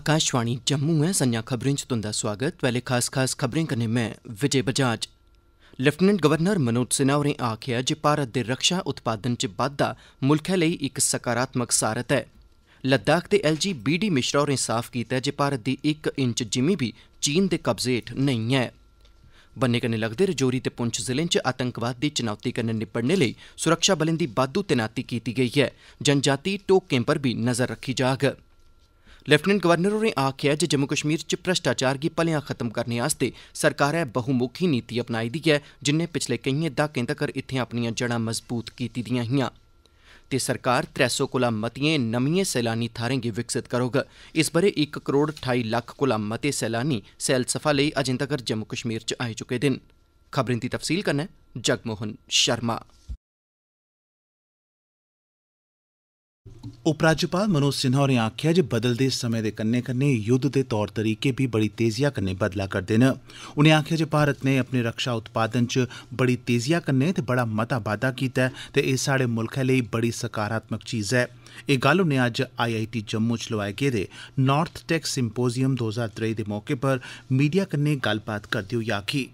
आकाशवाणी जम्मू ऐ संजा खबरें च तुंदा स्वागत पैहले खास खास खबरें कन्नै मैं विजय बजाज लेफ्टिनेंट गवर्नर मनोज सिन्हा होरें आखेआ जे भारत दे रक्षा उत्पादन च बाद्दा मुल्खै लेई इक सकारात्मक सारत ऐ लद्दाख दे एलजी बीडी मिश्रा होरें साफ कीता ऐ जे भारत दी इक इंच जिमी भी चीन दे कब्जे हेठ नेईं ऐ बन्ने कन्नै लगदे रजौरी ते पुंछ जिलें च आतंकवाद दी चुनौती कन्नै निब्बड़ने लेई सुरक्षाबलें दी बाद्दू तैनाती कीती गेई ऐ जनजाति टोकें पर बी नजर रखी जाग ਲੈਫਟੀਨੈਂट गवर्नर होरें आखेआ जे जम्मू कश्मीर च भ्रष्टाचार गी भलेआं खत्म करने आस्तै सरकारै बहुमुखी नीति अपनाई दी ऐ जिन्ने पिछले केइएं द्हाकें तक्कर इत्थें अपनिआं जड़ां मजबूत कीती दिआं हिआं ते सरकार त्रै कोला मतिएं नमिएं सैलानी थाहरें गी विकसित करोग इस ब'रे इक करोड़ ठाई लक्ख कोला मते सैलानी सैलसफा लेई अजें तक्कर जम्मू कश्मीर च आई चुके दे न खबरें दी तफसील कन्नै जगमोहन शर्मा ਉਪਰਾਜਪਾਲ ਮਨੋਜ ਸਿਨਹਾ ਨੇ ਆਖਿਆ ਜੇ ਬਦਲਦੇ ਸਮੇਂ ਦੇ ਕੰਨੇ ਕੰਨੇ ਯੁੱਧ ਦੇ ਤੌਰ ਤਰੀਕੇ ਵੀ ਬੜੀ ਤੇਜ਼ੀਆ ਕੰਨੇ ਬਦਲਾ ਕਰ ਨੇ ਉਹਨੇ ਆਖਿਆ ਜੇ ਭਾਰਤ ਨੇ ਆਪਣੇ ਰੱਖਿਆ ਉਤਪਾਦਨ ਚ ਬੜੀ ਤੇਜ਼ੀਆ ਕੰਨੇ ਤੇ ਬੜਾ ਮਤਾ ਬਾਦਾ ਕੀਤਾ ਤੇ ਇਹ ਸਾਡੇ ਮੁਲਕ ਲਈ ਬੜੀ ਸਕਾਰਾਤਮਕ ਚੀਜ਼ ਹੈ ਇਹ ਗੱਲ ਉਹਨੇ ਅੱਜ ਆਈਆਈਟੀ ਜੰਮੂ ਚ ਲਵਾਏ ਗਏ ਦੇ ਨਾਰਥ ਟੈਕ ਸਿੰਪੋਜ਼ੀਅਮ 2023 ਦੇ ਮੌਕੇ ਪਰ ਮੀਡੀਆ ਕੰਨੇ ਗੱਲਬਾਤ ਕਰਦੇ ਹੋਏ ਆਖੀ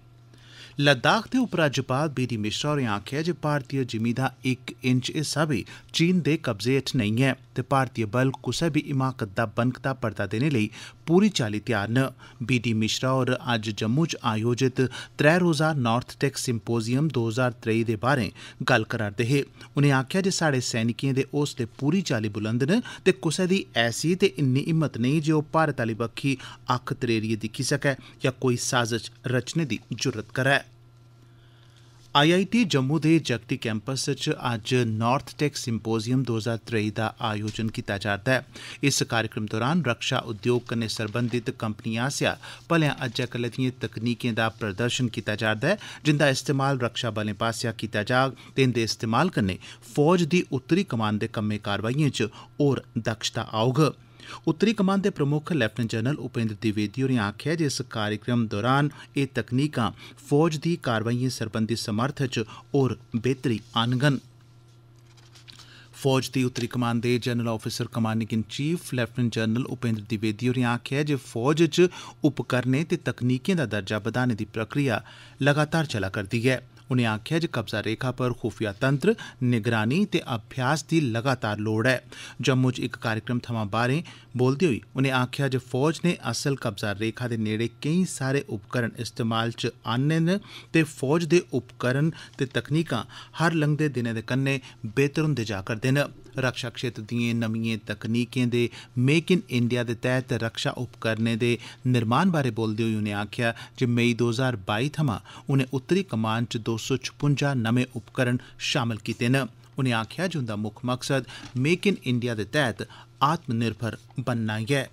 लद्दाख दे उपराज्यपाल बी डी मिश्रा होरें आखेआ जे भारतीय जिमीं दा इक इंच हिस्सा बी चीन दे कब्जे हेठ नेईं ऐ ते भारतीय बल कुसै बी हिमाकत दा बनकदा परता देने लेई पूरी चाल्ली तैयार न बी डी मिश्रा होर अज्ज जम्मू च आयोजित त्रै रोजा नार्थ टेक सिम्पोजियम दो हजार त्रेई दे बारै गल्ल करा'रदे हे उनें आखेआ जे साढ़े सैनिकें दे हौसले पूरी चाल्ली बुलंद न ते कुसै दी ऐसी ते इन्नी हिम्मत नेईं जे ओह् भारत आली बक्खी अक्ख तरेड़ियै दिक्खी सकै या कोई साजश रचने दी जुर्रत करै आई आई टी जम्मू दे जगती कैंपस च अज्ज नार्थ टेक सिम्पोजियम दो हजार त्रेई दा आयोजन कीता जा'रदा ऐ इस कार्यक्रम दौरान रक्षा उद्योग कन्नै सरबंधित कंपनिएं आसेआ भलेआं अज्जै कल्लै दिएं तकनीकें दा प्रदर्शन कीता जा'रदा ऐ जिंदा इस्तेमाल रक्षा बलें पासेआ कीता जाग ते इंदे इस्तेमाल कन्नै फौज दी उत्तरी कमान दे कम्में कारवाइएं च होर दक्षता औग उत्तरी कमान दे प्रमुक्ख लैफ्टिनेंट जनरल उपेन्द्र द्विवेदी होरें आखेआ जे इस कार्यक्रम दौरान एह् तकनीकां फौज दी कार्रवाइएं सरबंधी समर्थ च होर बेह्तरी आह्नडन फौज दी उत्तरी कमान दे general officer commanding in chief lieutenant general Upendra Dwivedi होरें आखेआ जे फौज च उपकरणें ते तकनीकें दा दर्जा बधाने दी प्रक्रिया लगातार चलै करदी ऐं उनें आक्खेआ जे कब्जा रेखा पर खुफिया तंत्र निगरानी ते अभ्यास दी लगातार लोड़ ऐ जम्मू च इक कार्यक्रम थमां बाहरें बोलदे होई उनें आक्खेआ जे फौज नै असल कब्जा रेखा दे नेड़े केई सारे उपकरण इस्तेमाल च आन्ने न ते फौज दे उपकरण ते तकनीकां हर लंघदे दिनै दे कन्नै बेहतर हुंदे जा करदे न ਰੱਖਿਆ ਖੇਤਰ ਦੀਆਂ ਨਵੀਆਂ ਤਕਨੀਕਾਂ ਦੇ ਮੇਕ ਇਨ ਇੰਡੀਆ ਦੇ ਤਹਿਤ ਰੱਖਿਆ ਉਪਕਰਨ ਦੇ ਨਿਰਮਾਣ ਬਾਰੇ ਬੋਲਦੇ ਹੋਏ ਉਹਨੇ ਆਖਿਆ ਕਿ ਮਈ 2022 ਥਮਾ ਉਹਨੇ ਉੱਤਰੀ ਕਮਾਨ ਚ 256 ਨਵੇਂ ਉਪਕਰਨ ਸ਼ਾਮਲ ਕੀਤੇ ਨੇ ਉਹਨੇ ਆਖਿਆ ਜੁੰਦਾ ਮੁੱਖ ਮਕਸਦ ਮੇਕ ਇਨ ਇੰਡੀਆ ਦੇ ਤਹਿਤ ਆਤਮ ਨਿਰਭਰ ਬਣਨਾ ਹੈ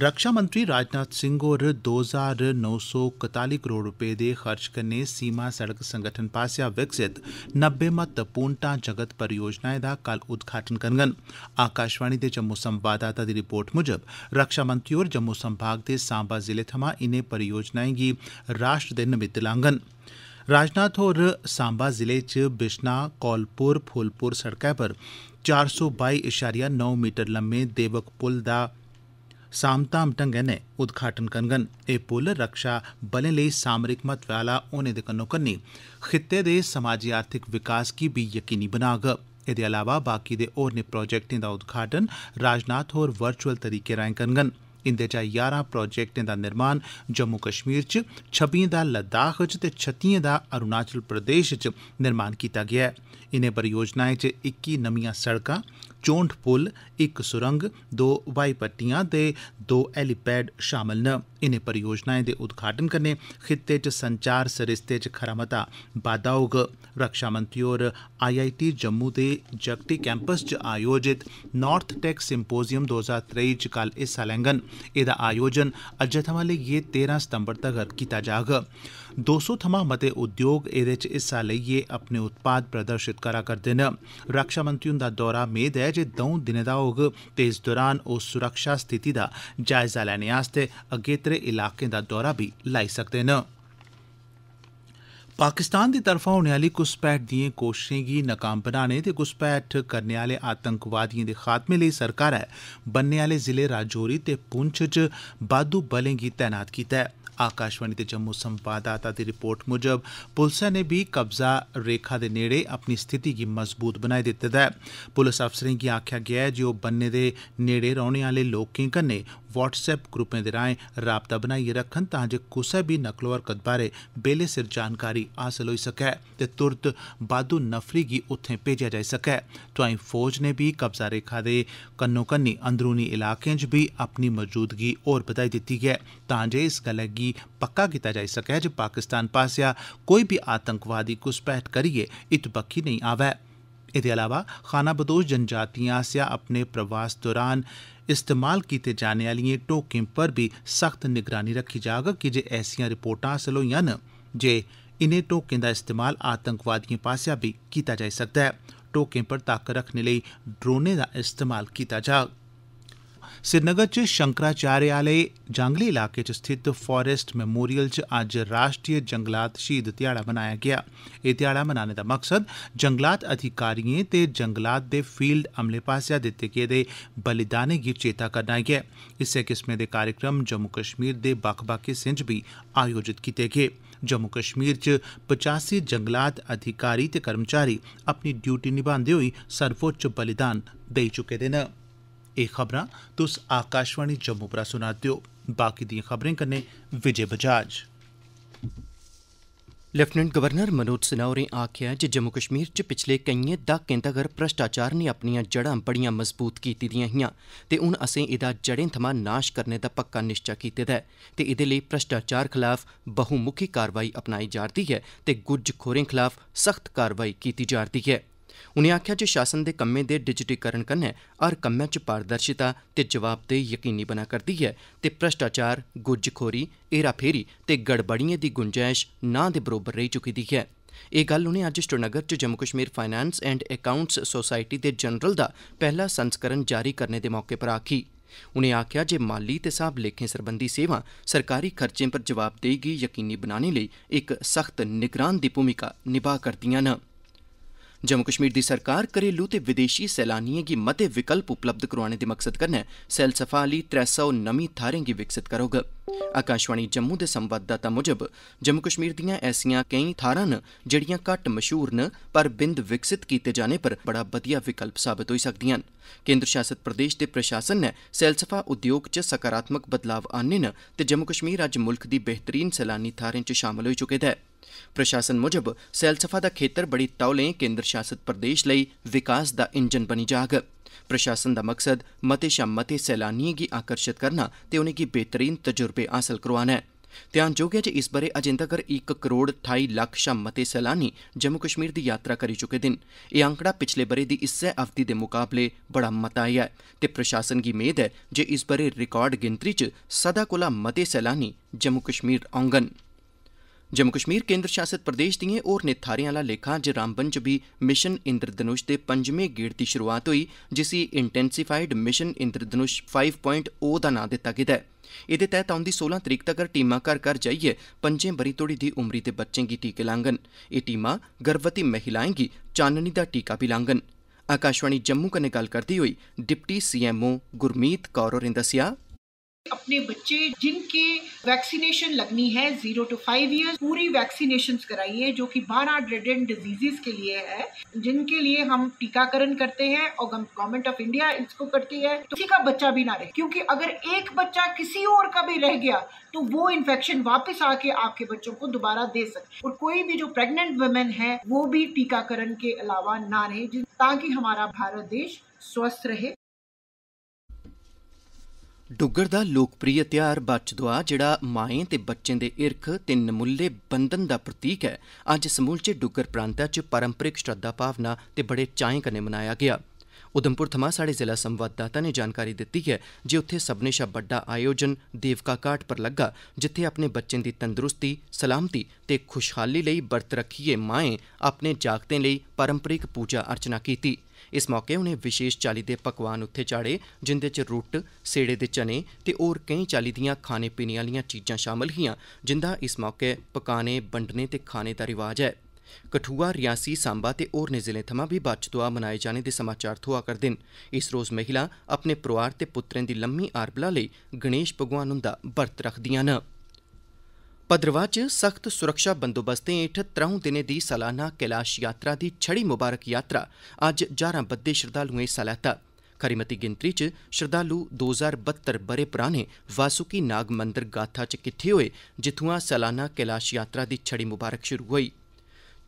रक्षा मंत्री राजनाथ सिंह होर दो हजार नौ सौ कताली करोड़ रपे दे खर्च कन्नै सीमा सड़क संगठन पासेआ विकसित नब्बे महत्वपूर्ण ढांचागत परियोजनाएं दा कल उद्घाटन करङन आकाशवाणी दे जम्मू संवाददाता दी रिपोर्ट मुजब रक्षा मंत्री होर जम्मू संभाग दे सांबा जिले थमां इनें परियोजनाएं गी राष्ट्र दे निमित्त लांगन राजनाथ होर सांबा जिले च बिश्ना कौलपुर फूलपुर सड़कै पर चार सौ बाई इशारिया नौ मीटर लम्मे देवक पुल दा सामधाम ढंगै नै उद्घाटन करङन एह् पुल रक्षा बलें लेई सामरिक महत्व आह्ला होने दे कन्नो कन्नी खित्ते दे समाजी आर्थिक विकास गी बी यकीनी बनाग एह्दे अलावा बाकी दे होरनें प्रोजेक्टें दा उद्घाटन राजनाथ होर वर्चुअल तरीके राएं करङन इंदे चा ञारां प्रोजेक्टें दा निर्माण जम्मू कश्मीर च छब्बिएं दा लद्दाख च ते छत्तिएं दा अरूणाचल प्रदेश च निर्माण कीता गेआ ऐ इनें परियोजनाएं च इक्की नमियां सड़कां ਚੌਂਠ ਪੁਲ ਇੱਕ ਸੁਰੰਗ ਦੋ ਵਾਈ ਪੱਟੀਆਂ ਤੇ ਦੋ ਐਲੀਪੈਡ ਸ਼ਾਮਲ ਨੇ ਇਹਨੇ ਪਰਿਯੋਜਨਾਵਾਂ ਦੇ ਉਦਘਾਟਨ ਕਰਨੇ ਖਿੱਤੇ 'ਚ ਸੰਚਾਰ ਸਰਿਸਤੇ 'ਚ ਖਰਮਤਾ ਬਾਦਾਉਗ ਰੱਖਿਆ ਮੰਤਰੀ ਔਰ ਆਈਆਈਟੀ ਜੰਮੂ ਦੇ ਜਗਤੀ ਕੈਂਪਸ 'ਚ ਆਯੋਜਿਤ ਨਾਰਥ ਟੈਕ ਸਿੰਪੋਜ਼ੀਅਮ 2023 'ਚ ਕੱਲ ਇਸ ਸਾਲੰਗਨ ਇਹਦਾ ਆਯੋਜਨ ਅਜੇ ਤੱਕ ਵਾਲੇ 13 ਸਤੰਬਰ ਤੱਕ ਕੀਤਾ ਜਾਗਾ दो सौ थमां मते उद्योग एह्दे च हिस्सा लेइयै अपने उत्पाद प्रदर्शित करा करदे न रक्षा मंत्री हुंदा दौरा मेद ऐ जे दौं दिनें दा होग ते इस दौरान ओह् सुरक्षा स्थिति दा जायजा लैने आस्तै अगेत्रे इलाकें दा दौरा बी लाई सकदे न पाकिस्तान दी तरफा होने आली घुसपैठ दिएं कोशशें गी नकाम बनाने ते घुसपैठ करने आले आतंकवादिएं दे खात्मे लेई सरकारै बन्ने आले जिले राजौरी ते पुंछ च बाद्दू बलें गी तैनात कीता ऐ आकाशवाणी दे जम्मू संवाददाता दी रिपोर्ट मुजब पुलसै नै बी कब्जा रेखा दे नेड़े अपनी स्थिति गी मजबूत बनाई दित्ते दा ऐ पुलस अफसरें गी आखेआ गेआ ऐ जे ओह् बन्ने दे नेड़े रौह्ने आह्ले लोकें कन्नै व्हाट्सएप ग्रुपें दे राएं राबता बनाइयै रक्खन तां जे कुसै बी नकलो हरकत बारै बेल्ले सिर जानकारी हासल होई सकै ते तुरत बाद्दू नफरी गी उत्थें भेजेआ जाई सकै तोआई फौज नै बी कब्जा रेखा दे कन्नो कन्नी अंदरूनी इलाकें च बी अपनी मजूदगी होर बधाई दित्ती ऐ तां जे इस गल्लै गी पक्का कीता जाई सकै जे पाकिस्तान पासेआ कोई बी आतंकवादी घुसपैठ करियै इत बक्खी नेईं आवै एह्दे अलावा खानाबदोश जनजातिएं आसेआ अपने प्रवास दौरान इस्तेमाल कीते जाने आलिएं टोकें पर बी सख्त निगरानी रखी जाग कीजे ऐसियां रिपोर्टां हासल होईयां न जे इनें टोकें दा इस्तेमाल आतंकवादिएं पास्सेआ बी कीता जाई सकदा ऐ टोकें पर तक्क रक्खने लेई ड्रोनें दा इस्तेमाल कीता जाग श्रीनगर च शंकराचार्य आले जांगली इलाके च स्थित फारेस्ट मेमोरियल च अज्ज राष्ट्रीय जंगलात शहीद ध्याड़ा मनाया गेआ एह् ध्याड़ा मनाने दा मकसद जंगलात अधिकारिएं ते जंगलात दे फील्ड अमले पासेआ दित्ते गेदे बलिदानें गी चेता करना ऐ इस्सै किस्मै दे कार्यक्रम जम्मू कश्मीर दे बक्ख बक्ख हिस्सें च बी आयोजित कीते गे जम्मू कश्मीर च पचासी जंगलात अधिकारी ते कर्मचारी अपनी ड्यूटी निभांदे होई सर्वोच्च बलिदान देई चुके दे न एह् खबरां तुस आकाशवाणी जम्मू परा सुना दे ओ बाकी दिएं खबरें कन्नै विजय बजाज लेफ्टिनेंट गवर्नर मनोज सिन्हा होरें आखेआ ऐ जे जम्मू कश्मीर च पिछले केइएं दहाकें तगर भ्रष्टाचार ने अपनियां जड़ां बड़ियां मजबूत कीती दिआं हिआं ते हून असें एह्दा जड़ें थमां नाश करने दा पक्का निश्चा कीते दा ऐ ते एह्दे लेई भ्रष्टाचार खलाफ बहुमुखी कार्रवाई अपनाई जा'रदी ऐ ते गुज्जखोरें खलाफ सख्त कार्रवाई कीती जा'रदी ऐ उनें आखेआ जे शासन दे कम्में दे डिजिटीकरण कन्नै हर कम्मै च पारदर्शिता ते जवाबदेही यकीनी बना करदी ऐ ते भ्रष्टाचार गुज्जखोरी हेराफेरी ते गड़बड़िएं दी गुंजैश नां दे बरोबर रेई चुकी दी ऐ एह् गल्ल उनें अज्ज श्रीनगर च Jammu Kashmir finance and accounts society दे जनरल दा पैहला संस्करण जारी करने दे मौके पर आखी उनें आखेआ जे माली ते स्हाब लेखें सरबंधी सेवां सरकारी खर्चे पर जवाबदेही गी यकीनी बनाने लेई इक सख्त निगरान दी भूमिका निभा करदिआं न जम्मू कश्मीर दी सरकार घरेलू ते विदेशी सैलानिएं गी मते विकल्प उपलब्ध करोआने दे मकसद कन्नै सैलसफा आह्ली त्रै सौ नमीं थाहरें गी विकसित करोग आकाशवाणी जम्मू दे संवाददाता मुजब जम्मू कश्मीर दियां ऐसियां केईं थाहरां न जेहड़ियां घट्ट मशहूर न पर बिंद विकसित कीते जाने पर बड़ा बधिया विकल्प साबत होई सकदियां न केंद्र शासित प्रदेश दे प्रशासन ने सैलसफा उद्योग च सकारात्मक बदलाव आह्नने न ते जम्मू कश्मीर अज्ज मुल्ख दी बेहतरीन सैलानी थाहरें च शामल होई चुके दा ऐ ਪ੍ਰਸ਼ਾਸਨ ਮੁਜਬ ਸੈਲਸਫਾ ਦਾ ਖੇਤਰ ਬੜੀ ਤੌਲੇ ਕੇਂਦਰ ਸ਼ਾਸਿਤ ਪ੍ਰਦੇਸ਼ ਲਈ ਵਿਕਾਸ ਦਾ ਇੰਜਨ ਬਣੀ ਜਾਗ ਪ੍ਰਸ਼ਾਸਨ ਦਾ ਮਕਸਦ ਮਤੇ ਸ਼ਮਤੇ ਸੈਲਾਨੀਆਂ ਦੀ ਆਕਰਸ਼ਿਤ ਕਰਨਾ ਤੇ ਉਹਨਾਂ ਕੀ ਬਿਹਤਰੀਨ ਤਜਰਬੇ ਹਾਸਲ ਹੈ ਧਿਆਨ ਜੋਗ ਹੈ ਕਿ ਇਸ ਬਾਰੇ ਅਜੇ ਤੱਕ 1 ਕਰੋੜ 28 ਲੱਖ ਸ਼ਮਤੇ ਸੈਲਾਨੀ ਜੰਮੂ ਕਸ਼ਮੀਰ ਦੀ ਯਾਤਰਾ ਕਰੀ ਚੁੱਕੇ ਦਿਨ ਇਹ ਅੰਕੜਾ ਪਿਛਲੇ ਬਰੇ ਦੀ ਇਸੇ ਅਵਧੀ ਦੇ ਮੁਕਾਬਲੇ ਬੜਾ ਮਤਾ ਹੈ ਤੇ ਪ੍ਰਸ਼ਾਸਨ ਦੀ ਉਮੀਦ ਹੈ ਜੇ ਇਸ ਬਾਰੇ ਰਿਕਾਰਡ ਗਿਣਤੀ 'ਚ ਸਦਾ ਕੋਲਾ ਮਤੇ ਸੈਲਾਨੀ ਜੰਮੂ ਕਸ਼ਮੀਰ ਆਉਂਗਨ ਜੰਮੂ ਕਸ਼ਮੀਰ ਕੇਂਦਰ ਸ਼ਾਸਿਤ ਪ੍ਰਦੇਸ਼ ਦੀਆਂ ਹੋਰ ਨਿਥਾਰਿਆਂ ਵਾਲਾ ਲੇਖਾ ਅੱਜ ਰਾਮਬਨ ਚ ਵੀ ਮਿਸ਼ਨ ਇੰਦਰਧਨੁਸ਼ ਦੇ ਪੰਜਵੇਂ ਗੇੜ ਦੀ ਸ਼ੁਰੂਆਤ ਹੋਈ ਜਿਸੇ ਇੰਟੈਂਸੀਫਾਈਡ ਮਿਸ਼ਨ ਇੰਦਰਧਨੁਸ਼ 5.0 ਦਾ ਨਾਮ ਦਿੱਤਾ ਗਿਆ ਹੈ ਇਹਦੇ ਤਹਿਤ ਆਉਂਦੀ 16 ਤਰੀਕ ਤੱਕ ਟੀਮਾਂ ਘਰ ਘਰ ਜਾਈਏ ਪੰਜੇ ਬਰੀ ਤੋੜੀ ਦੀ ਉਮਰੀ ਦੇ ਬੱਚੇ ਦੀ ਟੀਕੇ ਲਾਂਗਨ ਇਹ ਟੀਮਾਂ ਗਰਭਵਤੀ ਮਹਿਲਾਵਾਂ ਦੀ ਚਾਨਣੀ ਦਾ ਟੀਕਾ ਵੀ ਲਾਂਗਨ ਆਕਾਸ਼ਵਾਣੀ ਜੰਮੂ ਕਨੇ ਗੱਲ ਕਰਦੀ ਹੋਈ ਡਿਪਟੀ ਸੀਐਮਓ ਗੁਰਮੀਤ ਕੌਰ ਰਿੰਦਸਿਆ अपने बच्चे जिनके वैक्सीनेशन लगनी है जीरो टू फाइव इयर्स पूरी वैक्सीनेशन कराइए जो कि बारह ड्रेडेंट डिजीजेस के लिए है जिनके लिए हम टीकाकरण करते हैं और गवर्नमेंट ऑफ इंडिया इसको करती है तो किसी का बच्चा भी ना रहे क्योंकि अगर एक बच्चा किसी और का भी रह गया तो वो इन्फेक्शन वापस आके आपके बच्चों को दोबारा दे सके और कोई भी जो प्रेग्नेंट वुमेन है वो भी टीकाकरण के अलावा ना रहे ताकि हमारा भारत देश स्वस्थ रहे ਡੁੱਗਰ ਦਾ ਲੋਕਪ੍ਰਿਯ ਤਿਆਰ ਬੱਚ ਦੁਆ ਜਿਹੜਾ ਮਾਏ ਤੇ ਬੱਚੇ ਦੇ ਇਰਖ ਤੇ ਨਮੁੱਲੇ ਬੰਧਨ ਦਾ ਪ੍ਰਤੀਕ ਹੈ ਅੱਜ ਸਮੂਲਚੇ ਡੁੱਗਰ ਪ੍ਰਾਂਤਾ 'ਚ ਪਰੰਪਰਿਕ ਸ਼ਰਧਾ ਭਾਵਨਾ ਤੇ ਬੜੇ ਚਾਹੇ ਕਨੇ ਮਨਾਇਆ ਗਿਆ ਉਦਮਪੁਰ ਥਮਾ ਸਾਡੇ ਜ਼ਿਲ੍ਹਾ ਸੰਵਾਦਦਾਤਾ ਨੇ ਜਾਣਕਾਰੀ ਦਿੱਤੀ ਹੈ ਜੇ ਉੱਥੇ ਸਭਨੇ ਸ਼ਾ ਵੱਡਾ ਆਯੋਜਨ ਦੇਵਕਾ ਘਾਟ ਪਰ ਲੱਗਾ ਜਿੱਥੇ ਆਪਣੇ ਬੱਚੇ ਦੀ ਤੰਦਰੁਸਤੀ ਸਲਾਮਤੀ ਤੇ ਖੁਸ਼ਹਾਲੀ ਲਈ ਵਰਤ ਰੱਖੀਏ ਮਾਏ ਆਪਣੇ ਜਾਗਤੇ ਲਈ ਪਰੰਪਰਿਕ ਪੂਜਾ ਅਰਚਨਾ ਕੀਤੀ इस मौके उनें विशेष चाल्ली दे पकवान उत्थे चाढ़े जिन्दे च रूट्ट सेड़े दे चने ते होर केई चाल्ली दियां खाने पीने आलियां चीजां शामल हियां जिन्दा इस मौके पकाने बंडने ते खाने दा रिवाज ऐ कठुआ रियासी सांबा ते होरनें जिलें थमां बी बच्छ दुआ मनाए जाने दे समाचार थ्होआ करदे न इस रोज महिलां अपने परोआर ते पुत्तरें दी लम्मी आरबला लेई गणेश भगवान हुन्दा बर्त रखदियां न भद्रवाह च सख्त सुरक्षा बंदोबस्तें हेठ त्र'ऊं दिनें दी सलाना कैलाश यात्रा दी छड़ी मुबारक यात्रा अज्ज ज्हारां बद्दे श्रद्धालुएं हिस्सा लैता खरी मती गिनतरी च श्रद्धालु दो ज्हार बत्तर ब'रे पराने वासुकी नाग मंदर गाथा च किट्ठे होए जित्थुआं सलाना कैलाश यात्रा दी छड़ी मुबारक शुरु होई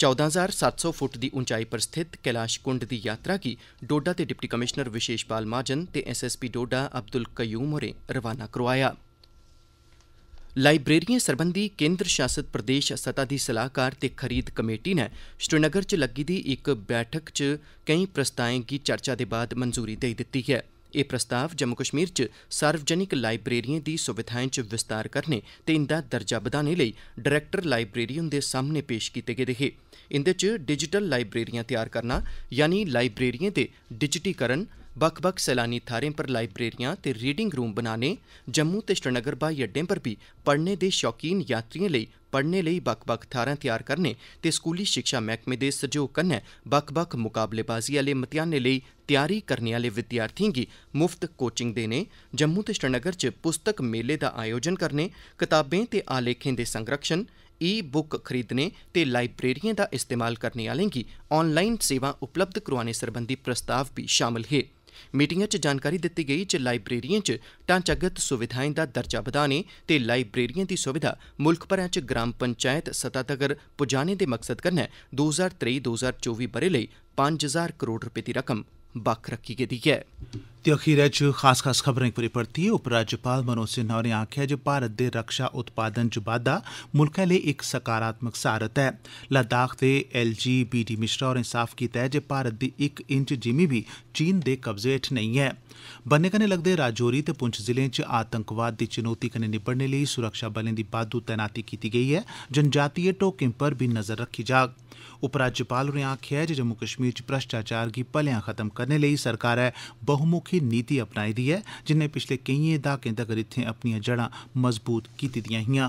चौदां हजार सत्त सौ फुट दी ऊंचाई पर स्थित कैलाश कुंड दी यात्रा गी डोडा दे डिप्टी कमिशनर विशेष पाल महाजन ते एसएसपी डोडा अब्दुल कयूम होरें रवाना करोआया ਲਾਇਬ੍ਰੇਰੀਆਂ ਸਰਬੰਧੀ ਕੇਂਦਰ ਸ਼ਾਸਿਤ ਪ੍ਰਦੇਸ਼ ਸਤਾ ਦੀ ਸਲਾਹਕਾਰ ਤੇ ਖਰੀਦ ਕਮੇਟੀ ਨੇ ਸ਼੍ਰੀਨਗਰ 'ਚ ਲੱਗੀ ਦੀ ਇੱਕ ਬੈਠਕ 'ਚ ਕਈ ਪ੍ਰਸਤਾਵਾਂ ਦੀ ਚਰਚਾ ਦੇ ਬਾਅਦ ਮਨਜ਼ੂਰੀ ਦੇ ਦਿੱਤੀ ਹੈ ਇਹ ਪ੍ਰਸਤਾਵ ਜੰਮੂ ਕਸ਼ਮੀਰ 'ਚ ਸਰਵਜਨਿਕ ਲਾਇਬ੍ਰੇਰੀਆਂ ਦੀ ਸੁਵਿਧਾਵਾਂ 'ਚ ਵਿਸਤਾਰ ਕਰਨੇ ਤੇ ਇੰਦਾ ਦਰਜਾ ਵਧਾਣੇ ਲਈ ਡਾਇਰੈਕਟਰ ਲਾਇਬ੍ਰੇਰੀਅਨ ਦੇ ਸਾਹਮਣੇ ਪੇਸ਼ ਕੀਤੇ ਗਏ ਦੇਖੇ ਇੰਦੇ 'ਚ ਡਿਜੀਟਲ ਲਾਇਬ੍ਰੇਰੀਆਂ ਤਿਆਰ ਕਰਨਾ ਯਾਨੀ ਲਾਇਬ੍ਰੇਰੀਆਂ ਦੇ ਡਿਜੀਟੀਕਰਨ बक्ख बक्ख सैलानी थाहरें पर लाइब्रेरियां ते रीडिंग रूम बनाने जम्मू ते श्रीनगर ब्हाई अड्डें पर बी पढ़ने दे शौकीन यात्रिएं लेई पढ़ने लेई बक्ख बक्ख थाहरां त्यार करने ते स्कूली शिक्षा मैह्कमे दे सहयोग कन्नै बक्ख बक्ख मुकाबलेबाजी आह्ले मतेयानें लेई तैयारी करने आह्ले विद्यार्थिएं गी मुफ्त कोचिंग देने जम्मू ते श्रीनगर च पुस्तक मेले दा आयोजन करने कताबें ते आलेखें दे संरक्षण ई बुक खरीदने ते लाइब्रेरिएं दा इस्तेमाल करने आह्लें गी ऑनलाइन सेवां उपलब्ध करोआने सरबंधी प्रस्ताव बी शामल हे मीटिंगै च जानकारी दित्ती गेई जे लाइब्रेरिएं च ढांचागत सुविधाएं दा दर्जा बधाने ते लाइब्रेरिएं दी सुविधा मुल्ख भरै च ग्राम पंचैत सतह तगर पुजाने दे मकसद कन्नै दो हजार त्रेई दो हजार चौबी ब'रे लेई पंज हजार करोड़ रपे दी रकम ਬੱਕ ਰੱਖੀ ਗਈ ਹੈ ਤੇ ਅਖੀਰੇ ਚ ਖਾਸ ਖਾਸ ਖਬਰਾਂ ਇੱਕ ਵਾਰੀ ਪੜਤੀ ਉਪ ਰਾਜਪਾਲ ਮਨੋਜ ਸਿਨਹਾ ਨੇ ਆਖਿਆ ਜੋ ਭਾਰਤ ਦੇ ਰੱਖਿਆ ਉਤਪਾਦਨ ਚ ਵਾਧਾ ਮੁਲਕ ਲਈ ਇੱਕ ਸਕਾਰਾਤਮਕ ਸਾਰਤ ਹੈ ਲਦਾਖ ਦੇ ਐਲਜੀਬੀਟੀ ਮਿਸ਼ਰਾ ਹੋਰ ਇਨਸਾਫ ਕੀਤਾ ਹੈ ਜੇ ਭਾਰਤ ਦੀ 1 ਇੰਚ ਜ਼ਮੀਨ ਵੀ ਚੀਨ ਦੇ ਕਬਜ਼ੇ ਵਿੱਚ ਨਹੀਂ ਹੈ ਬੰਨੇ ਕਨੇ ਲਗਦੇ ਰਾਜੌਰੀ ਤੇ ਪੁੰਛ ਜ਼ਿਲ੍ਹੇ ਚ ਆਤੰਕਵਾਦ ਦੀ ਚੁਣੌਤੀ ਕਨੇ ਨਿਪਟਣ ਲਈ ਸੁਰੱਖਿਆ ਬਲਾਂ ਦੀ ਬਾਦੂ ਤੈਨਾਤੀ ਕੀਤੀ ਗਈ ਹੈ ਜਨਜਾਤੀਏ ਟੋਕਿੰਗ ਪਰ ਵੀ ਨਜ਼ਰ ਰੱਖੀ ਜਾਗ उपराज्यपाल होरें आखेआ ऐ जे जम्मू कश्मीर च भ्रष्टाचार गी भलेआं खत्म करने लेई सरकारै बहुमुखी नीति अपनाई दी ऐ जिन्नै पिछले केइएं दहाकें तगर इत्थें अपनिआं जड़ां मजबूत कीती दिआं हिआं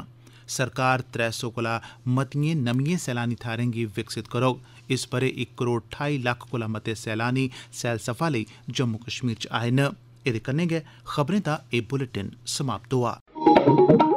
सरकार त्रै सौ कोला मतिएं नमिएं सैलानी थाहरें गी विकसित करोग इस ब'रे इक करोड़ ठाई लक्ख कोला मते सैलानी सैलसफा लेई जम्मू कश्मीर च आए न एह्दे कन्नै गै खबरें दा एह् बुलेटिन समाप्त होआ